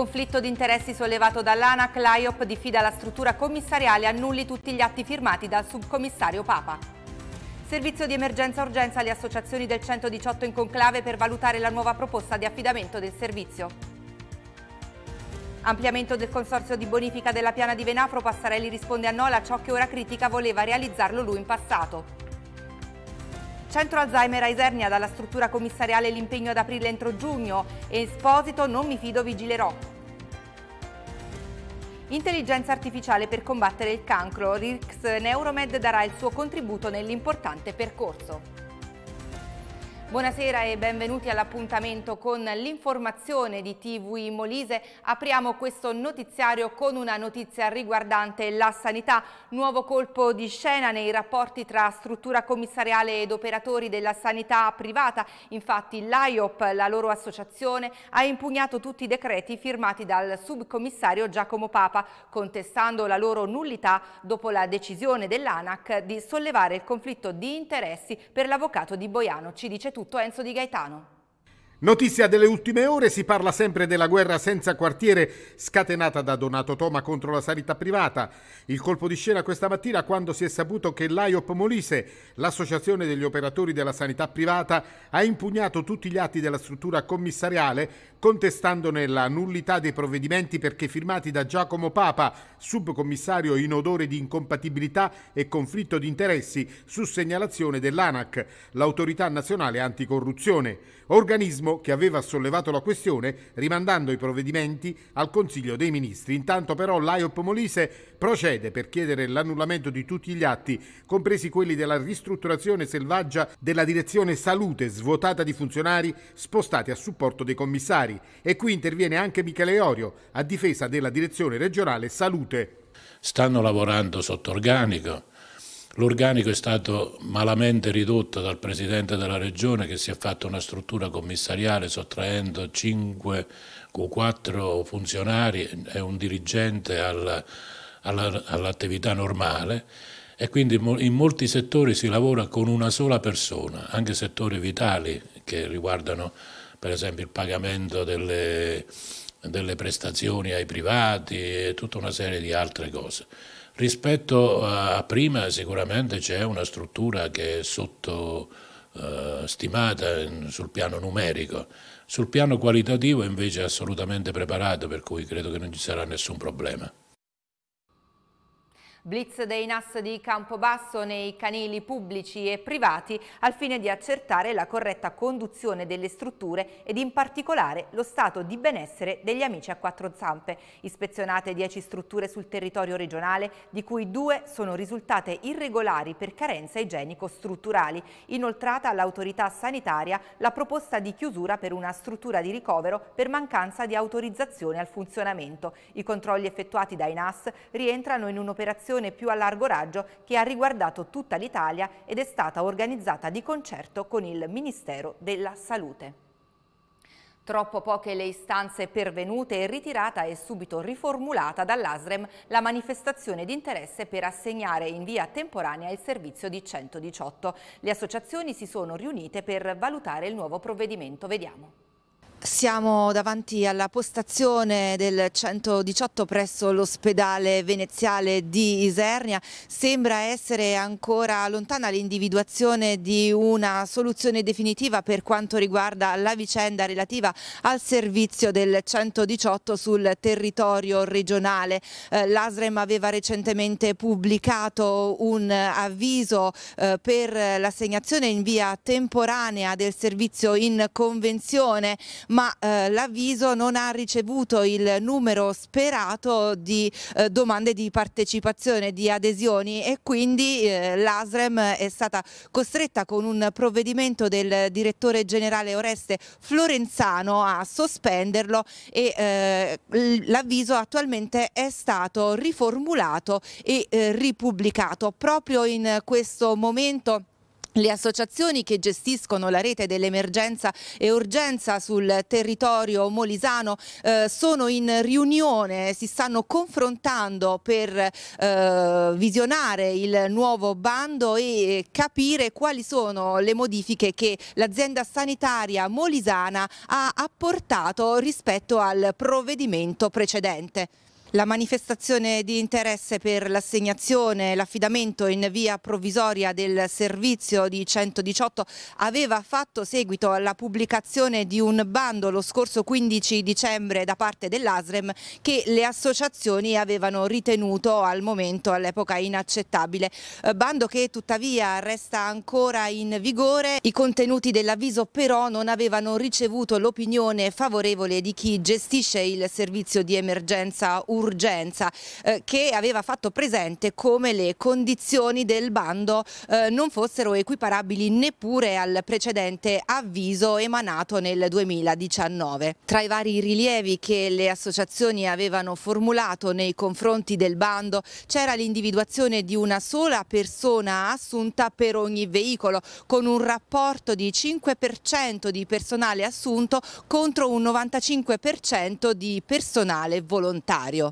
Conflitto di interessi sollevato dall'ANAC, l'AIOP diffida la struttura commissariale, e annulli tutti gli atti firmati dal subcommissario Papa. Servizio di emergenza-urgenza alle associazioni del 118 in conclave per valutare la nuova proposta di affidamento del servizio. Ampliamento del consorzio di bonifica della piana di Venafro, Passarelli risponde a Nola a ciò che ora critica voleva realizzarlo lui in passato. Centro Alzheimer a Isernia dalla struttura commissariale l'impegno ad aprile entro giugno e Esposito non mi fido vigilerò. Intelligenza artificiale per combattere il cancro, Rix Neuromed darà il suo contributo nell'importante percorso. Buonasera e benvenuti all'appuntamento con l'informazione di TV Molise. Apriamo questo notiziario con una notizia riguardante la sanità. Nuovo colpo di scena nei rapporti tra struttura commissariale ed operatori della sanità privata. Infatti l'AIOP, la loro associazione, ha impugnato tutti i decreti firmati dal subcommissario Giacomo Papa, contestando la loro nullità dopo la decisione dell'ANAC di sollevare il conflitto di interessi per l'avvocato di Boiano. Ci dice tutto tutto, Enzo Di Gaetano. Notizia delle ultime ore, si parla sempre della guerra senza quartiere scatenata da Donato Toma contro la sanità privata. Il colpo di scena questa mattina quando si è saputo che l'AIOP Molise, l'associazione degli operatori della sanità privata, ha impugnato tutti gli atti della struttura commissariale contestandone la nullità dei provvedimenti perché firmati da Giacomo Papa, subcommissario in odore di incompatibilità e conflitto di interessi su segnalazione dell'ANAC, l'autorità nazionale anticorruzione. Organismo Turismo che aveva sollevato la questione rimandando i provvedimenti al Consiglio dei Ministri. Intanto però l'AIOP Molise procede per chiedere l'annullamento di tutti gli atti, compresi quelli della ristrutturazione selvaggia della direzione salute svuotata di funzionari spostati a supporto dei commissari. E qui interviene anche Michele Orio a difesa della direzione regionale salute. Stanno lavorando sotto organico, L'organico è stato malamente ridotto dal Presidente della Regione che si è fatto una struttura commissariale sottraendo 5 o 4 funzionari e un dirigente all'attività normale e quindi in molti settori si lavora con una sola persona, anche settori vitali che riguardano per esempio il pagamento delle, delle prestazioni ai privati e tutta una serie di altre cose. Rispetto a prima sicuramente c'è una struttura che è sottostimata eh, sul piano numerico, sul piano qualitativo invece è assolutamente preparato per cui credo che non ci sarà nessun problema. Blitz dei NAS di Campobasso nei canili pubblici e privati al fine di accertare la corretta conduzione delle strutture ed in particolare lo stato di benessere degli amici a quattro zampe. Ispezionate 10 strutture sul territorio regionale, di cui due sono risultate irregolari per carenze igienico-strutturali. Inoltrata all'autorità sanitaria la proposta di chiusura per una struttura di ricovero per mancanza di autorizzazione al funzionamento. I controlli effettuati dai NAS rientrano in un'operazione manifestazione più a largo raggio che ha riguardato tutta l'Italia ed è stata organizzata di concerto con il Ministero della Salute. Troppo poche le istanze pervenute e ritirata e subito riformulata dall'ASREM la manifestazione di interesse per assegnare in via temporanea il servizio di 118. Le associazioni si sono riunite per valutare il nuovo provvedimento. Vediamo. Siamo davanti alla postazione del 118 presso l'ospedale veneziale di Isernia. Sembra essere ancora lontana l'individuazione di una soluzione definitiva per quanto riguarda la vicenda relativa al servizio del 118 sul territorio regionale. Eh, L'ASREM aveva recentemente pubblicato un avviso eh, per l'assegnazione in via temporanea del servizio in convenzione ma eh, l'avviso non ha ricevuto il numero sperato di eh, domande di partecipazione, di adesioni e quindi eh, l'ASREM è stata costretta con un provvedimento del direttore generale Oreste Florenzano a sospenderlo e eh, l'avviso attualmente è stato riformulato e eh, ripubblicato proprio in questo momento le associazioni che gestiscono la rete dell'emergenza e urgenza sul territorio molisano eh, sono in riunione, si stanno confrontando per eh, visionare il nuovo bando e capire quali sono le modifiche che l'azienda sanitaria molisana ha apportato rispetto al provvedimento precedente. La manifestazione di interesse per l'assegnazione e l'affidamento in via provvisoria del servizio di 118 aveva fatto seguito alla pubblicazione di un bando lo scorso 15 dicembre da parte dell'ASREM che le associazioni avevano ritenuto al momento all'epoca inaccettabile. Eh, bando che tuttavia resta ancora in vigore. I contenuti dell'avviso però non avevano ricevuto l'opinione favorevole di chi gestisce il servizio di emergenza urbana urgenza eh, che aveva fatto presente come le condizioni del bando eh, non fossero equiparabili neppure al precedente avviso emanato nel 2019. Tra i vari rilievi che le associazioni avevano formulato nei confronti del bando c'era l'individuazione di una sola persona assunta per ogni veicolo con un rapporto di 5% di personale assunto contro un 95% di personale volontario.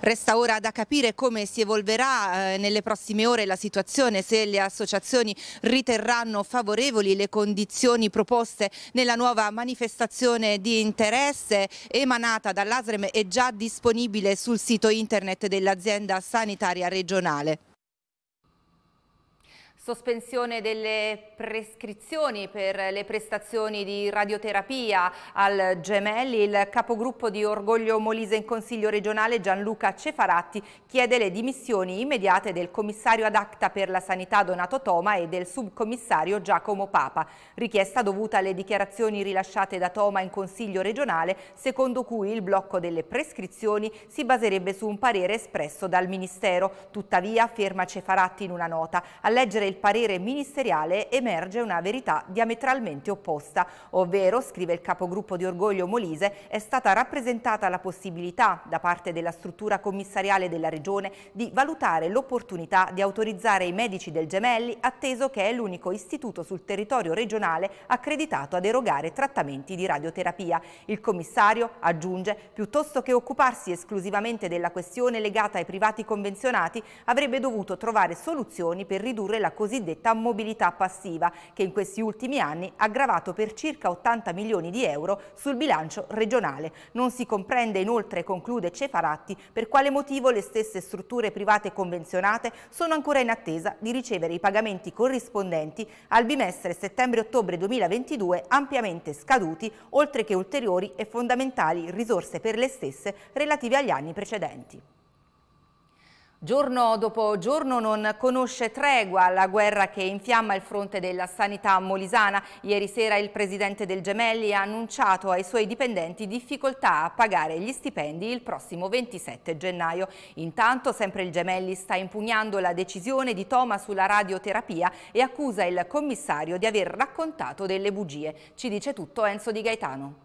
Resta ora da capire come si evolverà eh, nelle prossime ore la situazione, se le associazioni riterranno favorevoli le condizioni proposte nella nuova manifestazione di interesse emanata dall'ASREM e già disponibile sul sito internet dell'azienda sanitaria regionale. Sospensione delle prescrizioni per le prestazioni di radioterapia al Gemelli. Il capogruppo di Orgoglio Molise in Consiglio regionale Gianluca Cefaratti chiede le dimissioni immediate del commissario ad acta per la sanità Donato Toma e del subcommissario Giacomo Papa. Richiesta dovuta alle dichiarazioni rilasciate da Toma in Consiglio regionale secondo cui il blocco delle prescrizioni si baserebbe su un parere espresso dal Ministero. Tuttavia, ferma Cefaratti in una nota, a leggere del parere ministeriale emerge una verità diametralmente opposta, ovvero, scrive il capogruppo di Orgoglio Molise, è stata rappresentata la possibilità da parte della struttura commissariale della Regione di valutare l'opportunità di autorizzare i medici del Gemelli, atteso che è l'unico istituto sul territorio regionale accreditato ad erogare trattamenti di radioterapia. Il commissario aggiunge, piuttosto che occuparsi esclusivamente della questione legata ai privati convenzionati, avrebbe dovuto trovare soluzioni per ridurre la costruzione cosiddetta mobilità passiva, che in questi ultimi anni ha gravato per circa 80 milioni di euro sul bilancio regionale. Non si comprende inoltre, conclude Cefaratti, per quale motivo le stesse strutture private convenzionate sono ancora in attesa di ricevere i pagamenti corrispondenti al bimestre settembre-ottobre 2022 ampiamente scaduti, oltre che ulteriori e fondamentali risorse per le stesse relative agli anni precedenti. Giorno dopo giorno non conosce tregua la guerra che infiamma il fronte della sanità molisana. Ieri sera il presidente del Gemelli ha annunciato ai suoi dipendenti difficoltà a pagare gli stipendi il prossimo 27 gennaio. Intanto sempre il Gemelli sta impugnando la decisione di Toma sulla radioterapia e accusa il commissario di aver raccontato delle bugie. Ci dice tutto Enzo Di Gaetano.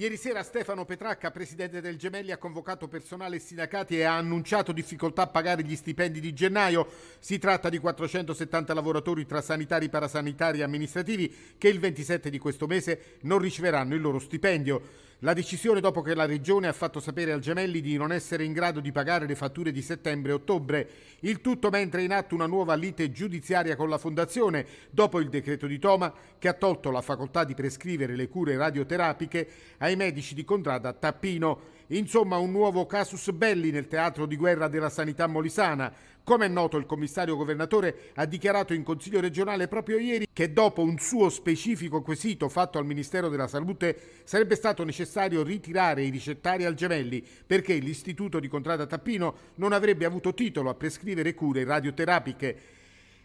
Ieri sera Stefano Petracca, presidente del Gemelli, ha convocato personale e sindacati e ha annunciato difficoltà a pagare gli stipendi di gennaio. Si tratta di 470 lavoratori tra sanitari, parasanitari e amministrativi che il 27 di questo mese non riceveranno il loro stipendio. La decisione dopo che la Regione ha fatto sapere al Gemelli di non essere in grado di pagare le fatture di settembre e ottobre, il tutto mentre è in atto una nuova lite giudiziaria con la Fondazione, dopo il decreto di Toma che ha tolto la facoltà di prescrivere le cure radioterapiche ai medici di Contrada Tappino. Insomma, un nuovo casus belli nel teatro di guerra della sanità molisana, come è noto, il commissario governatore ha dichiarato in Consiglio regionale proprio ieri che dopo un suo specifico quesito fatto al Ministero della Salute sarebbe stato necessario ritirare i ricettari al Gemelli perché l'istituto di Contrada Tappino non avrebbe avuto titolo a prescrivere cure radioterapiche.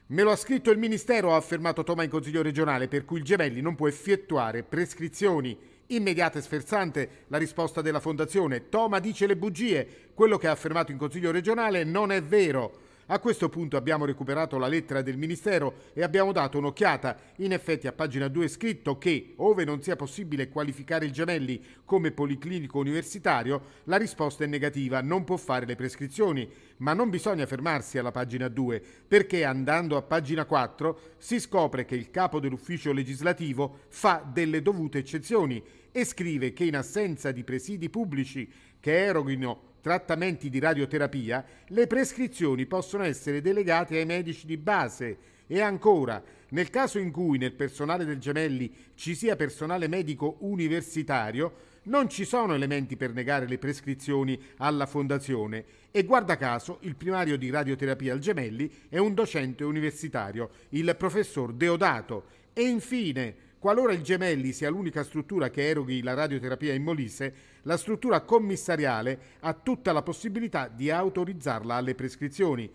Me lo ha scritto il Ministero, ha affermato Toma in Consiglio regionale, per cui il Gemelli non può effettuare prescrizioni. Immediata e sferzante la risposta della Fondazione. Toma dice le bugie. Quello che ha affermato in Consiglio regionale non è vero. A questo punto abbiamo recuperato la lettera del Ministero e abbiamo dato un'occhiata. In effetti a pagina 2 è scritto che, ove non sia possibile qualificare il Gemelli come policlinico universitario, la risposta è negativa, non può fare le prescrizioni. Ma non bisogna fermarsi alla pagina 2, perché andando a pagina 4 si scopre che il capo dell'ufficio legislativo fa delle dovute eccezioni e scrive che in assenza di presidi pubblici che eroghino trattamenti di radioterapia, le prescrizioni possono essere delegate ai medici di base e ancora, nel caso in cui nel personale del Gemelli ci sia personale medico universitario, non ci sono elementi per negare le prescrizioni alla Fondazione e guarda caso il primario di radioterapia al Gemelli è un docente universitario, il professor Deodato. E infine, Qualora il Gemelli sia l'unica struttura che eroghi la radioterapia in Molise, la struttura commissariale ha tutta la possibilità di autorizzarla alle prescrizioni.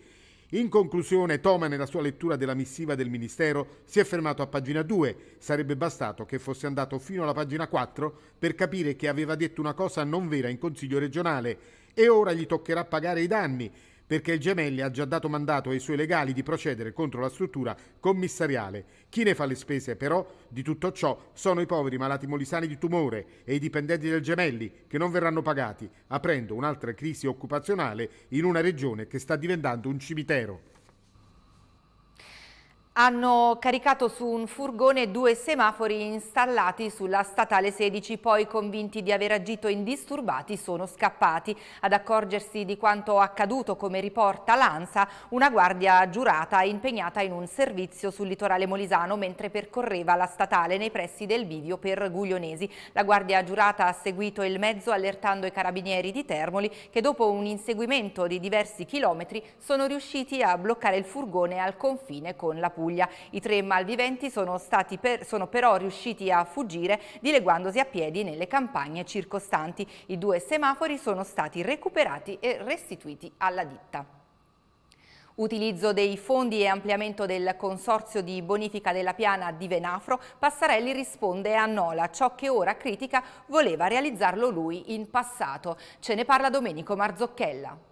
In conclusione, Toma nella sua lettura della missiva del Ministero si è fermato a pagina 2. Sarebbe bastato che fosse andato fino alla pagina 4 per capire che aveva detto una cosa non vera in Consiglio regionale e ora gli toccherà pagare i danni perché il Gemelli ha già dato mandato ai suoi legali di procedere contro la struttura commissariale. Chi ne fa le spese però di tutto ciò sono i poveri malati molisani di tumore e i dipendenti del Gemelli che non verranno pagati, aprendo un'altra crisi occupazionale in una regione che sta diventando un cimitero hanno caricato su un furgone due semafori installati sulla statale 16, poi convinti di aver agito indisturbati sono scappati. Ad accorgersi di quanto accaduto, come riporta l'ANSA, una guardia giurata impegnata in un servizio sul litorale molisano mentre percorreva la statale nei pressi del bivio per Guglionesi. La guardia giurata ha seguito il mezzo allertando i carabinieri di Termoli che dopo un inseguimento di diversi chilometri sono riusciti a bloccare il furgone al confine con la Puglia. Puglia. I tre malviventi sono, per, sono però riusciti a fuggire dileguandosi a piedi nelle campagne circostanti. I due semafori sono stati recuperati e restituiti alla ditta. Utilizzo dei fondi e ampliamento del consorzio di bonifica della piana di Venafro, Passarelli risponde a Nola, ciò che ora critica voleva realizzarlo lui in passato. Ce ne parla Domenico Marzocchella.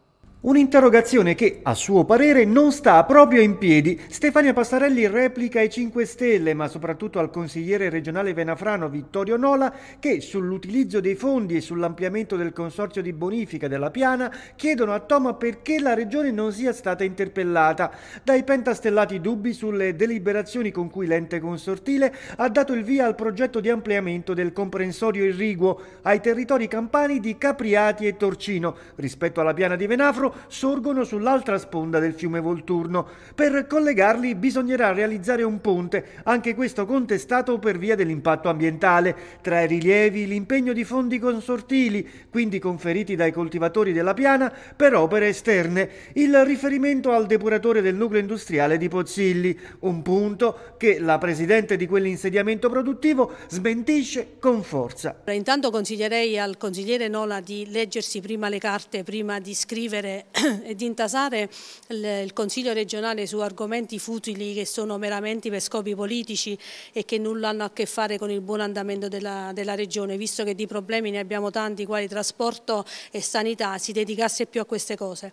Un'interrogazione che, a suo parere, non sta proprio in piedi. Stefania Passarelli replica ai 5 Stelle, ma soprattutto al consigliere regionale venafrano Vittorio Nola, che sull'utilizzo dei fondi e sull'ampliamento del consorzio di bonifica della Piana chiedono a Toma perché la regione non sia stata interpellata. Dai pentastellati dubbi sulle deliberazioni con cui l'ente consortile ha dato il via al progetto di ampliamento del comprensorio irriguo ai territori campani di Capriati e Torcino, rispetto alla Piana di Venafro sorgono sull'altra sponda del fiume Volturno. Per collegarli bisognerà realizzare un ponte, anche questo contestato per via dell'impatto ambientale. Tra i rilievi l'impegno di fondi consortili, quindi conferiti dai coltivatori della piana, per opere esterne. Il riferimento al depuratore del nucleo industriale di Pozzilli, un punto che la presidente di quell'insediamento produttivo smentisce con forza. Intanto consiglierei al consigliere Nola di leggersi prima le carte, prima di scrivere eh, e di intasare il Consiglio regionale su argomenti futili che sono meramente per scopi politici e che nulla hanno a che fare con il buon andamento della, della Regione, visto che di problemi ne abbiamo tanti, quali trasporto e sanità, si dedicasse più a queste cose.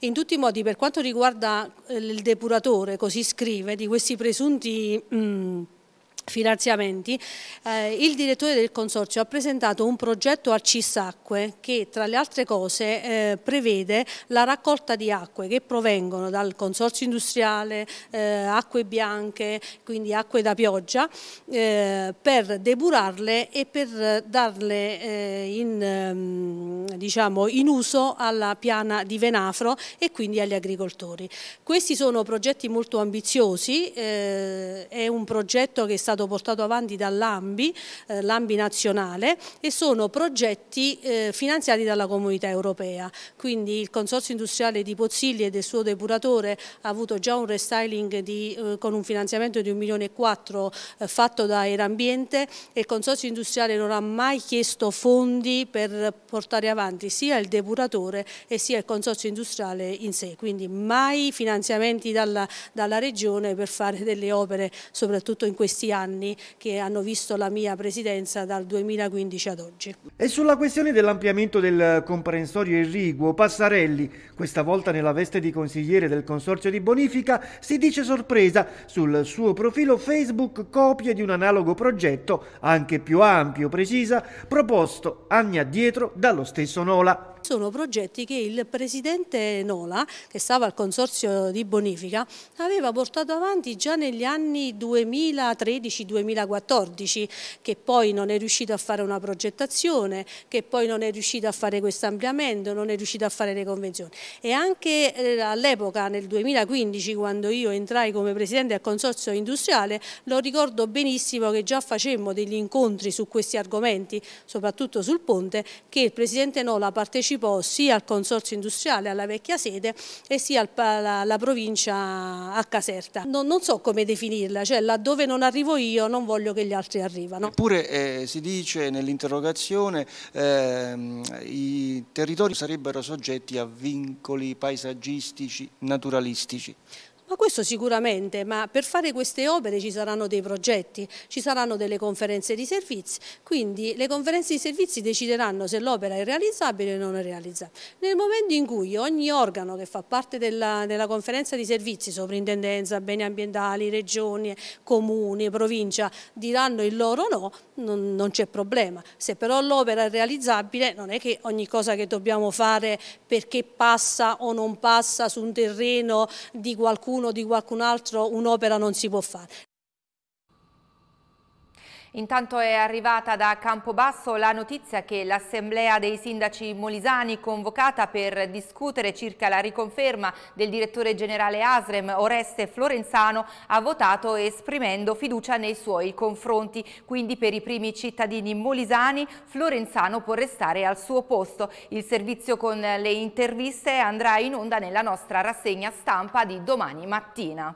In tutti i modi, per quanto riguarda eh, il depuratore, così scrive, di questi presunti... Mh, mm, finanziamenti, eh, il direttore del Consorzio ha presentato un progetto a Cissacque che tra le altre cose eh, prevede la raccolta di acque che provengono dal Consorzio Industriale, eh, acque bianche, quindi acque da pioggia, eh, per depurarle e per darle eh, in, ehm, diciamo, in uso alla piana di Venafro e quindi agli agricoltori. Questi sono progetti molto ambiziosi, eh, è un progetto che è stato stato portato avanti dall'AMBI, eh, l'AMBI nazionale, e sono progetti eh, finanziati dalla comunità europea. Quindi il Consorzio Industriale di Pozzilli e del suo depuratore ha avuto già un restyling di, eh, con un finanziamento di 1 milione e 4 eh, fatto da Erambiente e il Consorzio Industriale non ha mai chiesto fondi per portare avanti sia il depuratore e sia il Consorzio Industriale in sé, quindi mai finanziamenti dalla, dalla Regione per fare delle opere soprattutto in questi anni anni che hanno visto la mia presidenza dal 2015 ad oggi. E sulla questione dell'ampliamento del comprensorio irriguo, Passarelli, questa volta nella veste di consigliere del Consorzio di Bonifica, si dice sorpresa sul suo profilo Facebook copia di un analogo progetto, anche più ampio, precisa, proposto anni addietro dallo stesso Nola. Sono progetti che il presidente Nola, che stava al consorzio di bonifica, aveva portato avanti già negli anni 2013-2014, che poi non è riuscito a fare una progettazione, che poi non è riuscito a fare questo ampliamento, non è riuscito a fare le convenzioni. E anche eh, all'epoca, nel 2015, quando io entrai come presidente al consorzio industriale, lo ricordo benissimo che già facemmo degli incontri su questi argomenti, soprattutto sul ponte, che il presidente Nola partecipò partecipò sia al consorzio industriale alla vecchia sede e sia alla provincia a Caserta. Non, non, so come definirla, cioè laddove non arrivo io non voglio che gli altri arrivano. Eppure eh, si dice nell'interrogazione eh, i territori sarebbero soggetti a vincoli paesaggistici, naturalistici. Ma questo sicuramente, ma per fare queste opere ci saranno dei progetti, ci saranno delle conferenze di servizi, quindi le conferenze di servizi decideranno se l'opera è realizzabile o non è realizzabile. Nel momento in cui ogni organo che fa parte della, della conferenza di servizi, sovrintendenza, beni ambientali, regioni, comuni, provincia, diranno il loro no, non, non c'è problema. Se però l'opera è realizzabile non è che ogni cosa che dobbiamo fare perché passa o non passa su un terreno di qualcuno qualcuno, di qualcun altro un'opera non si può fare. Intanto è arrivata da Campobasso la notizia che l'assemblea dei sindaci molisani convocata per discutere circa la riconferma del direttore generale Asrem Oreste Florenzano ha votato esprimendo fiducia nei suoi confronti. Quindi per i primi cittadini molisani Florenzano può restare al suo posto. Il servizio con le interviste andrà in onda nella nostra rassegna stampa di domani mattina.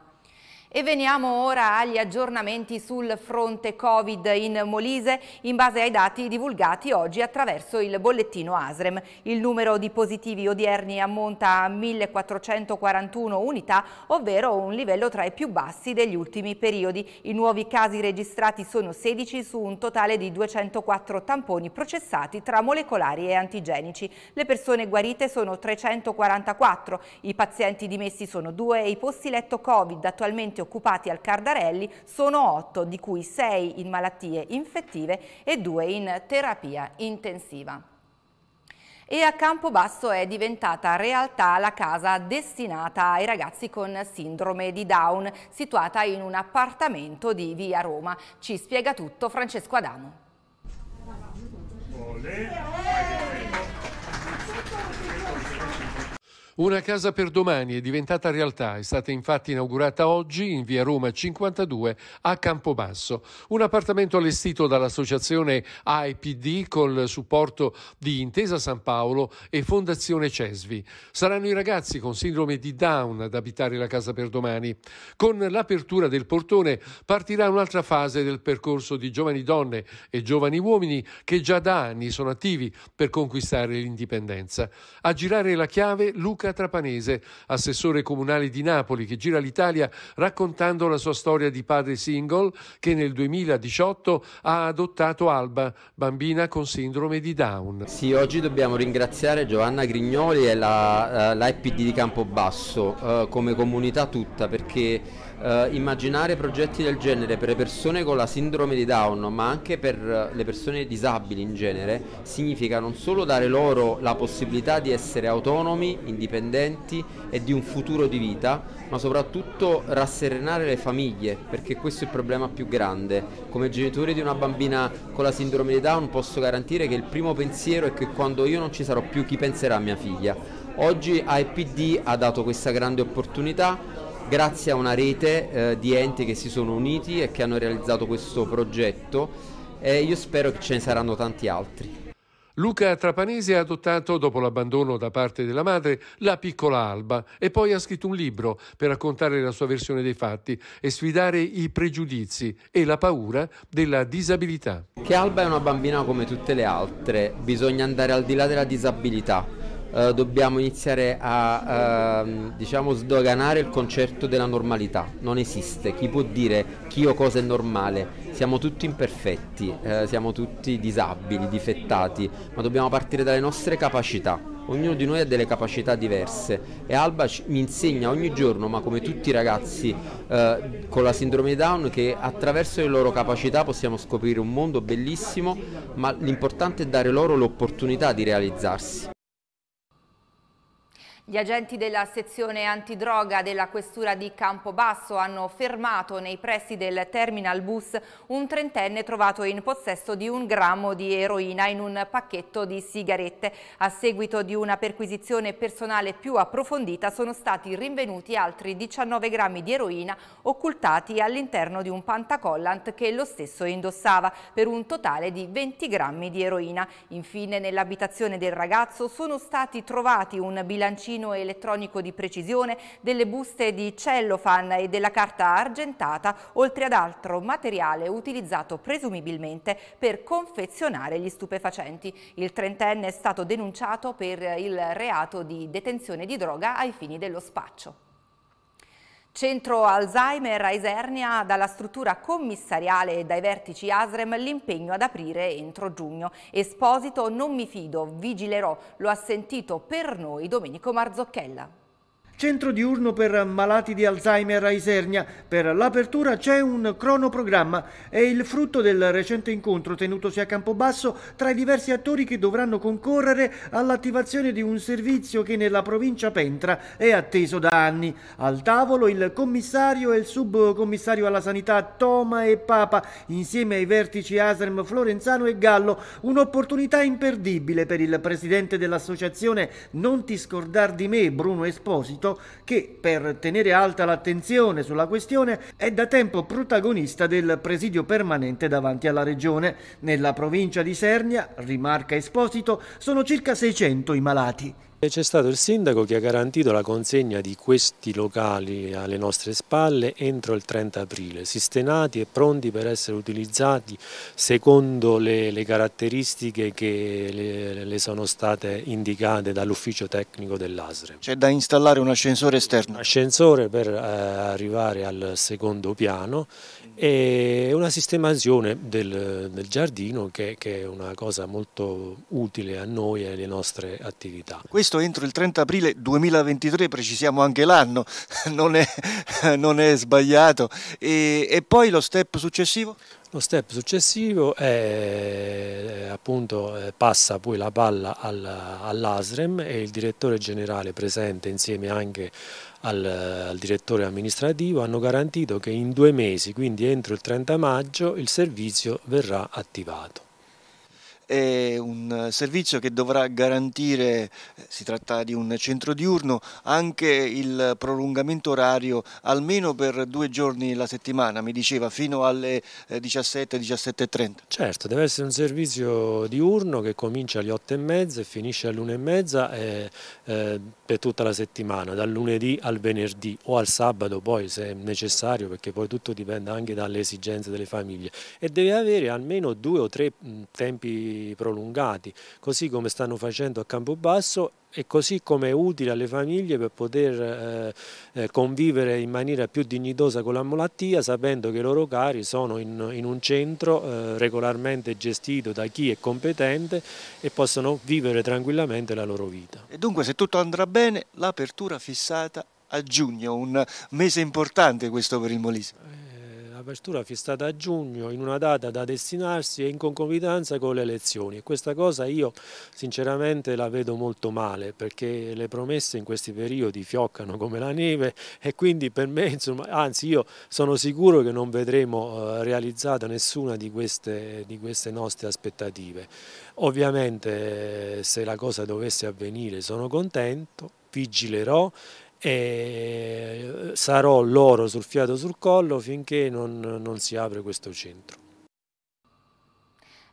E veniamo ora agli aggiornamenti sul fronte Covid in Molise in base ai dati divulgati oggi attraverso il bollettino ASREM. Il numero di positivi odierni ammonta a 1441 unità, ovvero un livello tra i più bassi degli ultimi periodi. I nuovi casi registrati sono 16 su un totale di 204 tamponi processati tra molecolari e antigenici. Le persone guarite sono 344, i pazienti dimessi sono 2 e i posti letto Covid attualmente pazienti occupati al Cardarelli sono 8, di cui 6 in malattie infettive e 2 in terapia intensiva e a Campobasso è diventata realtà la casa destinata ai ragazzi con sindrome di Down, situata in un appartamento di Via Roma. Ci spiega tutto Francesco Adamo. Olè. Una casa per domani è diventata realtà, è stata infatti inaugurata oggi in via Roma 52 a Campobasso. Un appartamento allestito dall'associazione AIPD col supporto di Intesa San Paolo e Fondazione Cesvi. Saranno i ragazzi con sindrome di Down ad abitare la casa per domani. Con l'apertura del portone partirà un'altra fase del percorso di giovani donne e giovani uomini che già da anni sono attivi per conquistare l'indipendenza. A girare la chiave Luca Luca Trapanese, assessore comunale di Napoli, che gira l'Italia raccontando la sua storia di padre single che nel 2018 ha adottato Alba, bambina con sindrome di Down. Sì, oggi dobbiamo ringraziare Giovanna Grignoli e la, eh, la EPD di Campobasso eh, come comunità tutta perché eh, immaginare progetti del genere per le persone con la sindrome di Down, ma anche per eh, le persone disabili in genere, significa non solo dare loro la possibilità di essere autonomi, indipendenti e di un futuro di vita, ma soprattutto rasserenare le famiglie, perché questo è il problema più grande. Come genitore di una bambina con la sindrome di Down posso garantire che il primo pensiero è che quando io non ci sarò più chi penserà a mia figlia. Oggi AEPD ha dato questa grande opportunità grazie a una rete eh, di enti che si sono uniti e che hanno realizzato questo progetto e io spero che ce ne saranno tanti altri. Luca Trapanese ha adottato, dopo l'abbandono da parte della madre, la piccola Alba e poi ha scritto un libro per raccontare la sua versione dei fatti e sfidare i pregiudizi e la paura della disabilità. Che Alba è una bambina come tutte le altre, bisogna andare al di là della disabilità eh, dobbiamo iniziare a eh, diciamo sdoganare il concetto della normalità. Non esiste. Chi può dire chi o cosa è normale? Siamo tutti imperfetti, eh, siamo tutti disabili, difettati, ma dobbiamo partire dalle nostre capacità. Ognuno di noi ha delle capacità diverse e Alba mi insegna ogni giorno, ma come tutti i ragazzi eh, con la sindrome Down, che attraverso le loro capacità possiamo scoprire un mondo bellissimo, ma l'importante è dare loro l'opportunità di realizzarsi. Gli agenti della sezione antidroga della questura di Campobasso hanno fermato nei pressi del terminal bus un trentenne trovato in possesso di un grammo di eroina in un pacchetto di sigarette. A seguito di una perquisizione personale più approfondita sono stati rinvenuti altri 19 grammi di eroina occultati all'interno di un pantacollant che lo stesso indossava per un totale di 20 grammi di eroina. Infine nell'abitazione del ragazzo sono stati trovati un bilancino fino e elettronico di precisione, delle buste di cellofan e della carta argentata, oltre ad altro materiale utilizzato presumibilmente per confezionare gli stupefacenti. Il trentenne è stato denunciato per il reato di detenzione di droga ai fini dello spaccio. Centro Alzheimer a Isernia, dalla struttura commissariale e dai vertici ASREM l'impegno ad aprire entro giugno. Esposito non mi fido, vigilerò, lo ha sentito per noi Domenico Marzocchella. Centro diurno per malati di Alzheimer a Isernia. Per l'apertura c'è un cronoprogramma. È il frutto del recente incontro tenutosi a Campobasso tra i diversi attori che dovranno concorrere all'attivazione di un servizio che nella provincia Pentra è atteso da anni. Al tavolo il commissario e il subcommissario alla sanità Toma e Papa, insieme ai vertici Asrem Florenzano e Gallo, un'opportunità imperdibile per il presidente dell'associazione Non ti scordar di me, Bruno Esposito Santo che, per tenere alta l'attenzione sulla questione, è da tempo protagonista del presidio permanente davanti alla regione. Nella provincia di Sernia, rimarca Esposito, sono circa 600 i malati. C'è stato il sindaco che ha garantito la consegna di questi locali alle nostre spalle entro il 30 aprile, sistemati e pronti per essere utilizzati secondo le, le caratteristiche che le, le, sono state indicate dall'ufficio tecnico dell'ASRE. C'è da installare un ascensore esterno? Un ascensore per eh, arrivare al secondo piano è una sistemazione del, del giardino che, che, è una cosa molto utile a noi e alle nostre attività. Questo entro il 30 aprile 2023, precisiamo anche l'anno, non, non, è sbagliato. E, e poi lo step successivo? Lo step successivo è, appunto, eh, passa poi la palla all'ASREM e il direttore generale presente insieme anche al, al, direttore amministrativo hanno garantito che in due mesi, quindi entro il 30 maggio, il servizio verrà attivato è un servizio che dovrà garantire, eh, si tratta di un centro diurno, anche il prolungamento orario almeno per due giorni la settimana, mi diceva, fino alle 17-17.30. Eh, certo, deve essere un servizio diurno che comincia alle 8.30 e finisce alle 1.30 e, eh, eh, per tutta la settimana, dal lunedì al venerdì o al sabato poi se necessario, perché poi tutto dipende anche dalle esigenze delle famiglie e deve avere almeno due o tre tempi prolungati, così come stanno facendo a Campobasso e così come è utile alle famiglie per poter eh, eh, convivere in maniera più dignitosa con la malattia sapendo che i loro cari sono in, in un centro eh, regolarmente gestito da chi è competente e possono vivere tranquillamente la loro vita. E dunque se tutto andrà bene l'apertura fissata a giugno, un mese importante questo per il Molise. L'apertura fissata a giugno in una data da destinarsi e in concomitanza con le elezioni questa cosa io sinceramente la vedo molto male perché le promesse in questi periodi fioccano come la neve e quindi per me insomma, anzi io sono sicuro che non vedremo eh, realizzata nessuna di queste, di queste nostre aspettative. Ovviamente se la cosa dovesse avvenire sono contento, vigilerò e eh, sarò loro sul fiato sul collo finché non, non si apre questo centro.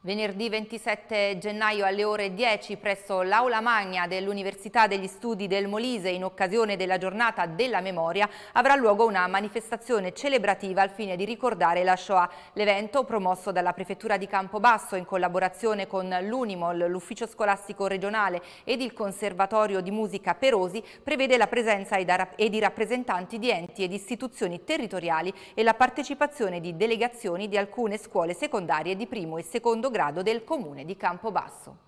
Venerdì 27 gennaio alle ore 10 presso l'Aula Magna dell'Università degli Studi del Molise in occasione della giornata della memoria avrà luogo una manifestazione celebrativa al fine di ricordare la Shoah. L'evento, promosso dalla Prefettura di Campobasso in collaborazione con l'Unimol, l'Ufficio Scolastico Regionale ed il Conservatorio di Musica Perosi, prevede la presenza e di rappresentanti di enti ed istituzioni territoriali e la partecipazione di delegazioni di alcune scuole secondarie di primo e secondo grado grado del comune di Campobasso.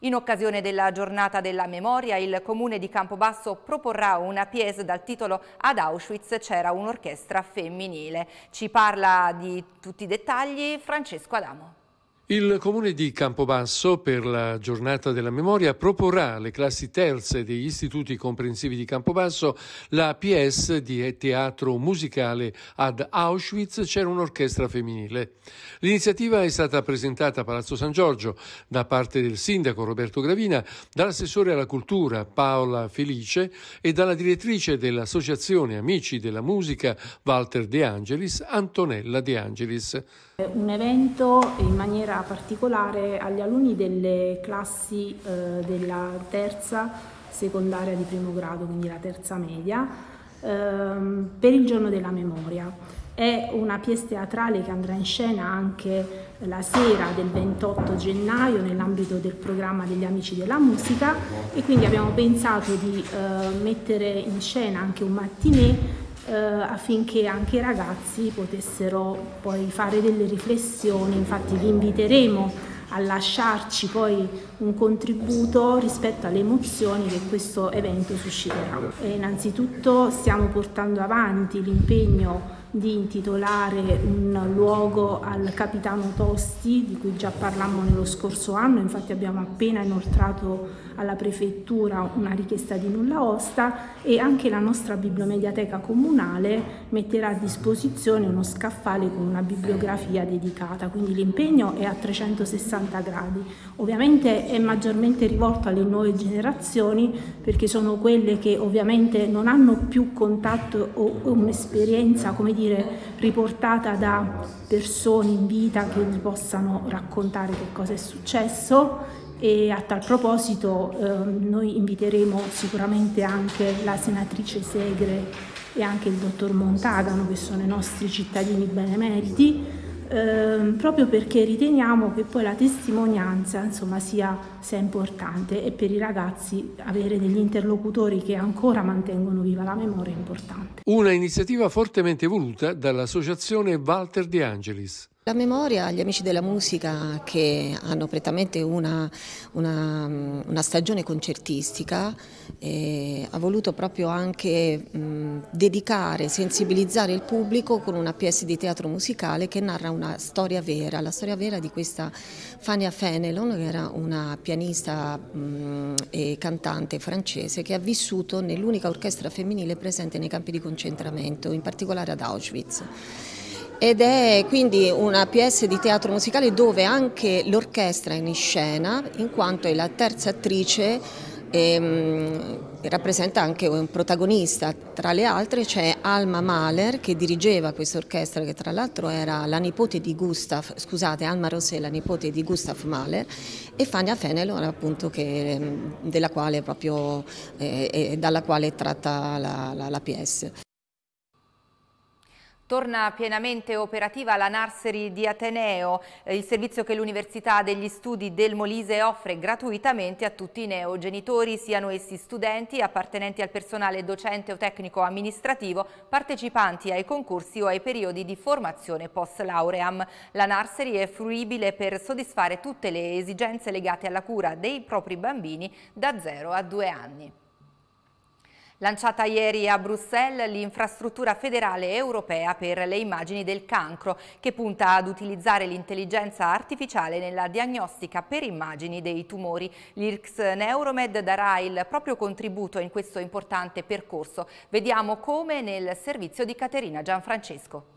In occasione della giornata della memoria, il comune di Campobasso proporrà una pièce dal titolo Ad Auschwitz c'era un'orchestra femminile. Ci parla di tutti i dettagli Francesco Adamo. Il comune di Campobasso per la giornata della memoria proporrà alle classi terze degli istituti comprensivi di Campobasso la PS di teatro musicale ad Auschwitz c'era un'orchestra femminile. L'iniziativa è stata presentata a Palazzo San Giorgio da parte del sindaco Roberto Gravina, dall'assessore alla cultura Paola Felice e dalla direttrice dell'associazione Amici della Musica Walter De Angelis, Antonella De Angelis. Un evento in maniera particolare agli alunni delle classi eh, della terza secondaria di primo grado, quindi la terza media, ehm, per il giorno della memoria. È una pièce teatrale che andrà in scena anche la sera del 28 gennaio nell'ambito del programma degli Amici della Musica e quindi abbiamo pensato di eh, mettere in scena anche un mattinè eh, affinché anche i ragazzi potessero poi fare delle riflessioni, infatti vi inviteremo a lasciarci poi un contributo rispetto alle emozioni che questo evento susciterà. E innanzitutto stiamo portando avanti l'impegno di intitolare un luogo al capitano Tosti, di cui già parlammo nello scorso anno, infatti abbiamo appena inoltrato alla prefettura una richiesta di nulla osta e anche la nostra bibliomediateca comunale metterà a disposizione uno scaffale con una bibliografia dedicata, quindi l'impegno è a 360 gradi. Ovviamente è maggiormente rivolto alle nuove generazioni perché sono quelle che ovviamente non hanno più contatto o un'esperienza come dire, riportata da persone in vita che vi possano raccontare che cosa è successo e a tal proposito eh, noi inviteremo sicuramente anche la senatrice Segre e anche il dottor Montagano che sono i nostri cittadini benemeriti eh, proprio perché riteniamo che poi la testimonianza insomma, sia, sia, importante e per i ragazzi avere degli interlocutori che ancora mantengono viva la memoria è importante. Una iniziativa fortemente voluta dall'associazione Walter De Angelis. La memoria agli amici della musica che hanno prettamente una, una, mm, una stagione concertistica eh, ha voluto proprio anche mh, mm, dedicare, sensibilizzare il pubblico con una pièce di teatro musicale che narra una storia vera, la storia vera di questa Fania Fenelon che era una pianista mh, mm, e cantante francese che ha vissuto nell'unica orchestra femminile presente nei campi di concentramento, in particolare ad Auschwitz. Ed è quindi una pièce di teatro musicale dove anche l'orchestra è in scena, in quanto è la terza attrice ehm, e, rappresenta anche un protagonista. Tra le altre c'è Alma Mahler che dirigeva questa orchestra che tra l'altro era la nipote di Gustav, scusate, Alma Rosé, la nipote di Gustav Mahler e Fania Fenelon appunto che, ehm, della quale proprio, eh, dalla quale è tratta la, la, la PS. Torna pienamente operativa la Narseri di Ateneo, eh, il servizio che l'Università degli Studi del Molise offre gratuitamente a tutti i neogenitori, siano essi studenti, appartenenti al personale docente o tecnico amministrativo, partecipanti ai concorsi o ai periodi di formazione post lauream. La Narseri è fruibile per soddisfare tutte le esigenze legate alla cura dei propri bambini da 0 a 2 anni. Lanciata ieri a Bruxelles l'infrastruttura federale europea per le immagini del cancro, che punta ad utilizzare l'intelligenza artificiale nella diagnostica per immagini dei tumori. L'IRX Neuromed darà il proprio contributo in questo importante percorso. Vediamo come nel servizio di Caterina Gianfrancesco.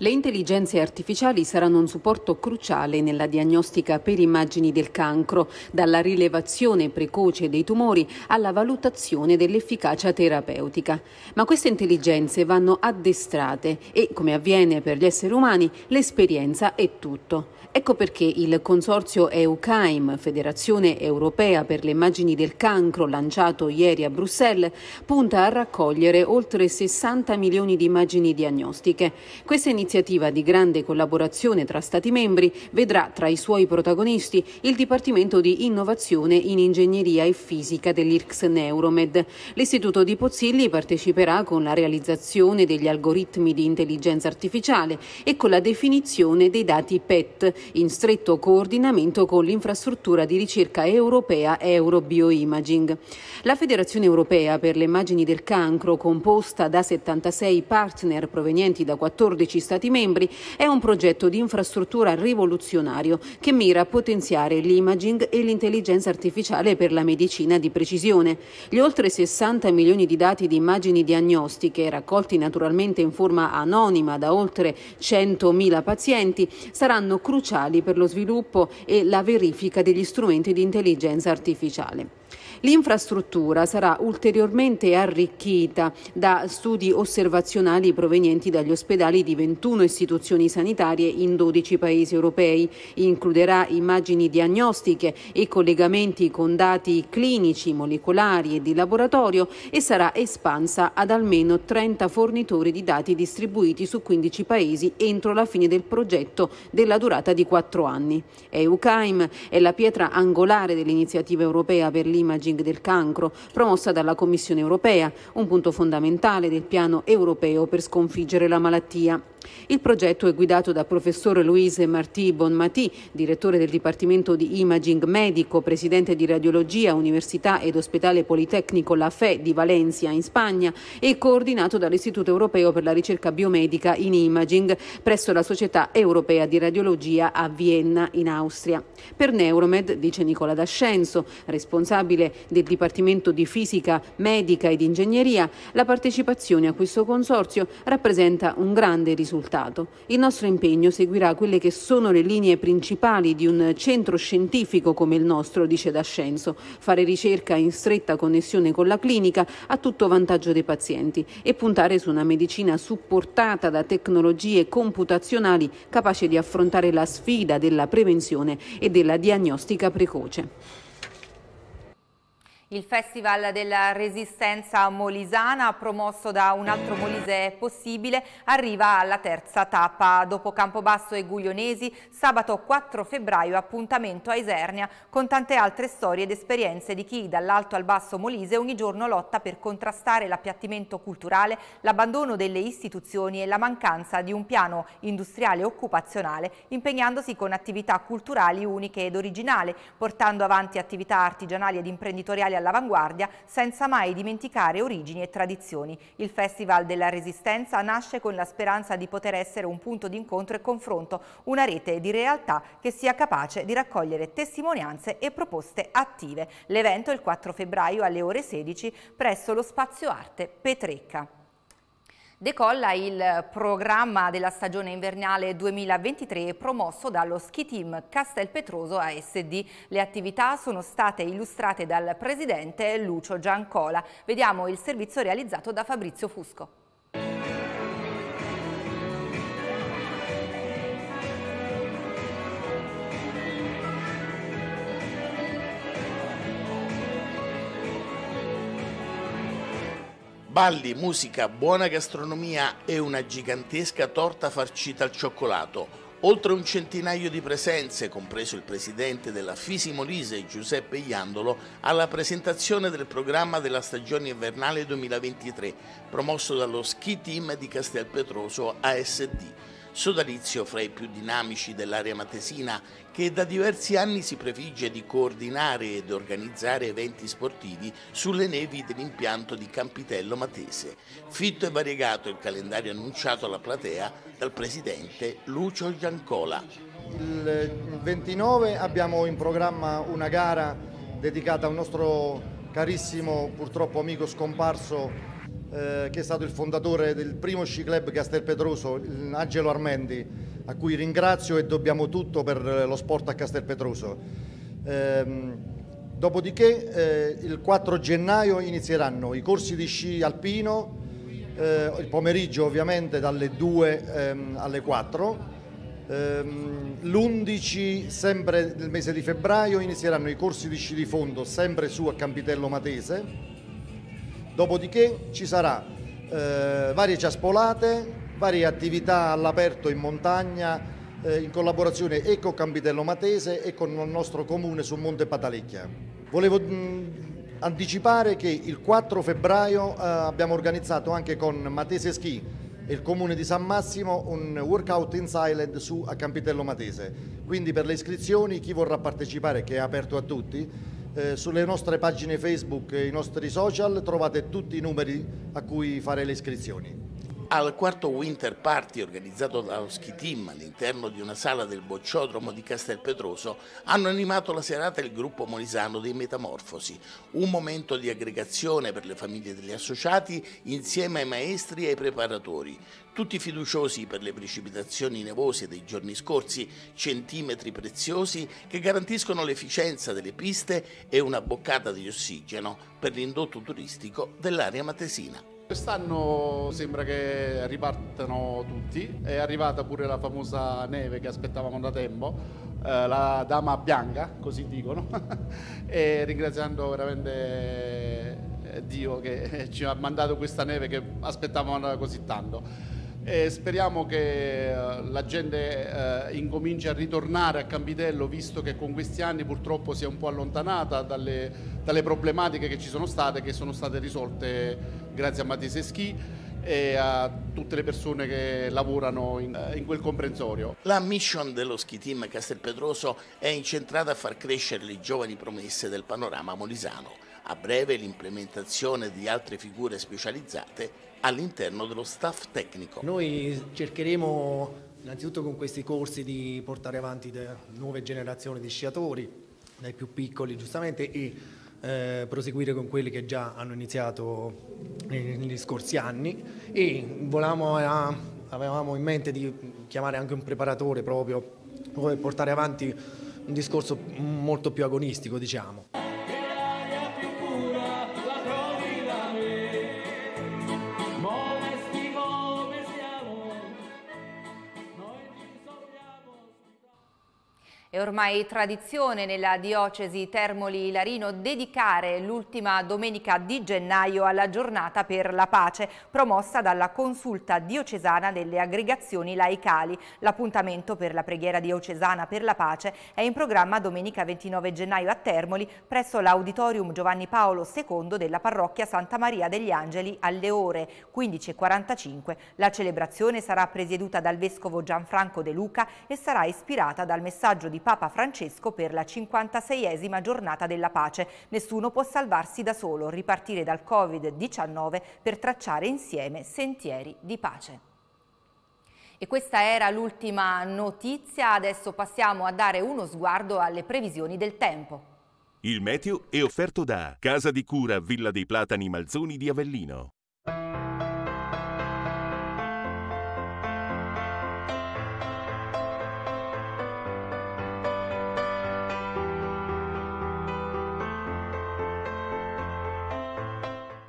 Le intelligenze artificiali saranno un supporto cruciale nella diagnostica per immagini del cancro, dalla rilevazione precoce dei tumori alla valutazione dell'efficacia terapeutica. Ma queste intelligenze vanno addestrate e, come avviene per gli esseri umani, l'esperienza è tutto. Ecco perché il consorzio EUCAIM, Federazione Europea per le Immagini del Cancro, lanciato ieri a Bruxelles, punta a raccogliere oltre 60 milioni di immagini diagnostiche. Questa iniziativa di grande collaborazione tra Stati membri vedrà tra i suoi protagonisti il Dipartimento di Innovazione in Ingegneria e Fisica dell'IRCS Neuromed. L'Istituto di Pozzilli parteciperà con la realizzazione degli algoritmi di intelligenza artificiale e con la definizione dei dati PET in stretto coordinamento con l'infrastruttura di ricerca europea Eurobioimaging. La Federazione Europea per le immagini del cancro, composta da 76 partner provenienti da 14 Stati membri, è un progetto di infrastruttura rivoluzionario che mira a potenziare l'imaging e l'intelligenza artificiale per la medicina di precisione. Gli oltre 60 milioni di dati di immagini diagnostiche, raccolti naturalmente in forma anonima da oltre 100.000 pazienti, saranno cruciali cruciali per lo sviluppo e la verifica degli strumenti di intelligenza artificiale. L'infrastruttura sarà ulteriormente arricchita da studi osservazionali provenienti dagli ospedali di 21 istituzioni sanitarie in 12 paesi europei. Includerà immagini diagnostiche e collegamenti con dati clinici, molecolari e di laboratorio e sarà espansa ad almeno 30 fornitori di dati distribuiti su 15 paesi entro la fine del progetto della durata di 4 anni. EUCAIM è la pietra angolare dell'iniziativa europea per l'immagine managing del cancro, promossa dalla Commissione europea, un punto fondamentale del piano europeo per sconfiggere la malattia. Il progetto è guidato da professor Luise Martì Bonmati, direttore del Dipartimento di Imaging Medico, presidente di Radiologia, Università ed Ospedale Politecnico La Fe di Valencia in Spagna e coordinato dall'Istituto Europeo per la ricerca biomedica in Imaging presso la Società Europea di Radiologia a Vienna in Austria. Per Neuromed, dice Nicola D'Ascenso, responsabile del Dipartimento di Fisica, Medica ed Ingegneria, la partecipazione a questo consorzio rappresenta un grande risultato. Il nostro impegno seguirà quelle che sono le linee principali di un centro scientifico come il nostro, dice D'Ascenso, fare ricerca in stretta connessione con la clinica a tutto vantaggio dei pazienti e puntare su una medicina supportata da tecnologie computazionali capaci di affrontare la sfida della prevenzione e della diagnostica precoce. Il Festival della Resistenza Molisana, promosso da un altro Molise possibile, arriva alla terza tappa. Dopo Campobasso e Guglionesi, sabato 4 febbraio appuntamento a Isernia, con tante altre storie ed esperienze di chi dall'alto al basso Molise ogni giorno lotta per contrastare l'appiattimento culturale, l'abbandono delle istituzioni e la mancanza di un piano industriale occupazionale, impegnandosi con attività culturali uniche ed originali, portando avanti attività artigianali ed imprenditoriali all'avanguardia senza mai dimenticare origini e tradizioni. Il Festival della Resistenza nasce con la speranza di poter essere un punto di incontro e confronto, una rete di realtà che sia capace di raccogliere testimonianze e proposte attive. L'evento è il 4 febbraio alle ore 16 presso lo Spazio Arte Petrecca. Decolla il programma della stagione invernale 2023 promosso dallo ski team Castelpetroso ASD. Le attività sono state illustrate dal presidente Lucio Giancola. Vediamo il servizio realizzato da Fabrizio Fusco. balli, musica, buona gastronomia e una gigantesca torta farcita al cioccolato. Oltre un centinaio di presenze, compreso il presidente della Fisi Molise Giuseppe Iandolo, alla presentazione del programma della stagione invernale 2023, promosso dallo Ski Team di Castelpetroso ASD sodalizio fra i più dinamici dell'area matesina che da diversi anni si prefigge di coordinare ed organizzare eventi sportivi sulle nevi dell'impianto di Campitello Matese. Fitto e variegato il calendario annunciato alla platea dal presidente Lucio Giancola. Il 29 abbiamo in programma una gara dedicata a un nostro carissimo, purtroppo amico scomparso eh, che è stato il fondatore del primo sci club Castel Petroso, Angelo Armendi, a cui ringrazio e dobbiamo tutto per lo sport a Castel Petroso. Ehm, dopodiché eh, il 4 gennaio inizieranno i corsi di sci alpino, eh, il pomeriggio ovviamente dalle 2 ehm, alle 4. Ehm, L'11 sempre del mese di febbraio inizieranno i corsi di sci di fondo sempre su a Campitello Matese Dopodiché ci sarà eh, varie ciaspolate, varie attività all'aperto in montagna eh, in collaborazione e con Campitello Matese e con il nostro comune su Monte Patalecchia. Volevo mh, anticipare che il 4 febbraio eh, abbiamo organizzato anche con Matese Ski e il comune di San Massimo un workout in silent su a Campitello Matese. Quindi per le iscrizioni chi vorrà partecipare, che è aperto a tutti, eh, sulle nostre pagine Facebook e i nostri social trovate tutti i numeri a cui fare le iscrizioni al quarto Winter Party organizzato dallo Ski Team all'interno di una sala del bocciodromo di Castelpetroso hanno animato la serata il gruppo molisano dei Metamorfosi, un momento di aggregazione per le famiglie degli associati insieme ai maestri e ai preparatori, tutti fiduciosi per le precipitazioni nevose dei giorni scorsi, centimetri preziosi che garantiscono l'efficienza delle piste e una boccata di ossigeno per l'indotto turistico dell'area matesina. Quest'anno sembra che ripartano tutti, è arrivata pure la famosa neve che aspettavamo da tempo, eh, la dama bianca, così dicono, e ringraziando veramente eh, Dio che ci ha mandato questa neve che aspettavamo così tanto e speriamo che eh, la gente eh, incominci a ritornare a Campitello visto che con questi anni purtroppo si è un po' allontanata dalle, dalle problematiche che ci sono state che sono state risolte grazie a Matisse Schi e a tutte le persone che lavorano in, in, quel comprensorio. La mission dello ski team Castelpedroso è incentrata a far crescere le giovani promesse del panorama molisano. A breve l'implementazione di altre figure specializzate all'interno dello staff tecnico. Noi cercheremo innanzitutto con questi corsi di portare avanti nuove generazioni di sciatori, dai più piccoli giustamente e eh, proseguire con quelli che già hanno iniziato negli scorsi anni e volamo a, eh, avevamo in mente di chiamare anche un preparatore proprio per portare avanti un discorso molto più agonistico diciamo. È ormai tradizione nella diocesi termoli larino dedicare l'ultima domenica di gennaio alla giornata per la pace, promossa dalla consulta diocesana delle aggregazioni laicali. L'appuntamento per la preghiera diocesana per la pace è in programma domenica 29 gennaio a Termoli presso l'auditorium Giovanni Paolo II della parrocchia Santa Maria degli Angeli alle ore 15.45. La celebrazione sarà presieduta dal vescovo Gianfranco De Luca e sarà ispirata dal messaggio di Papa Francesco per la 56esima giornata della pace. Nessuno può salvarsi da solo, ripartire dal Covid-19 per tracciare insieme sentieri di pace. E questa era l'ultima notizia, adesso passiamo a dare uno sguardo alle previsioni del tempo. Il meteo è offerto da Casa di Cura Villa dei Platani Malzoni di Avellino.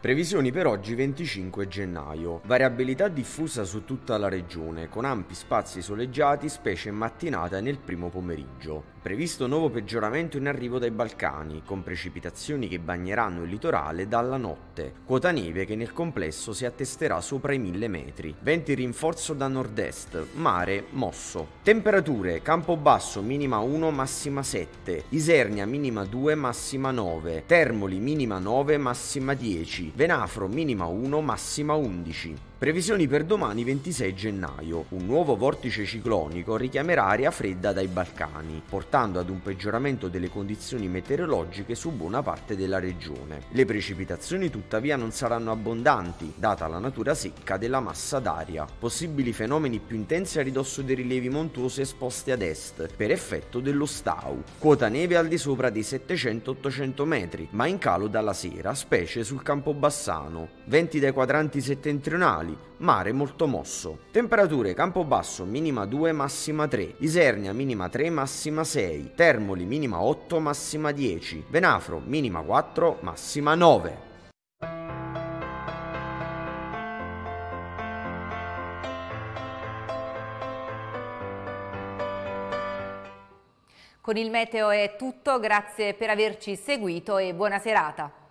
Previsioni per oggi 25 gennaio. Variabilità diffusa su tutta la regione, con ampi spazi soleggiati, specie in mattinata e nel primo pomeriggio. Previsto nuovo peggioramento in arrivo dai Balcani, con precipitazioni che bagneranno il litorale dalla notte, quota neve che nel complesso si attesterà sopra i 1000 metri, venti rinforzo da nord-est, mare mosso. Temperature, Campobasso minima 1, massima 7, Isernia minima 2, massima 9, Termoli minima 9, massima 10, Venafro minima 1, massima 11. Previsioni per domani 26 gennaio. Un nuovo vortice ciclonico richiamerà aria fredda dai Balcani, portando portando ad un peggioramento delle condizioni meteorologiche su buona parte della regione. Le precipitazioni tuttavia non saranno abbondanti, data la natura secca della massa d'aria. Possibili fenomeni più intensi a ridosso dei rilievi montuosi esposti ad est, per effetto dello stau. Quota neve al di sopra dei 700-800 metri, ma in calo dalla sera, specie sul campo bassano. Venti dai quadranti settentrionali, mare molto mosso. Temperature Campobasso minima 2 massima 3, Isernia minima 3 massima 6, Termoli minima 8 massima 10, Venafro minima 4 massima 9. Con il meteo è tutto, grazie per averci seguito e buona serata.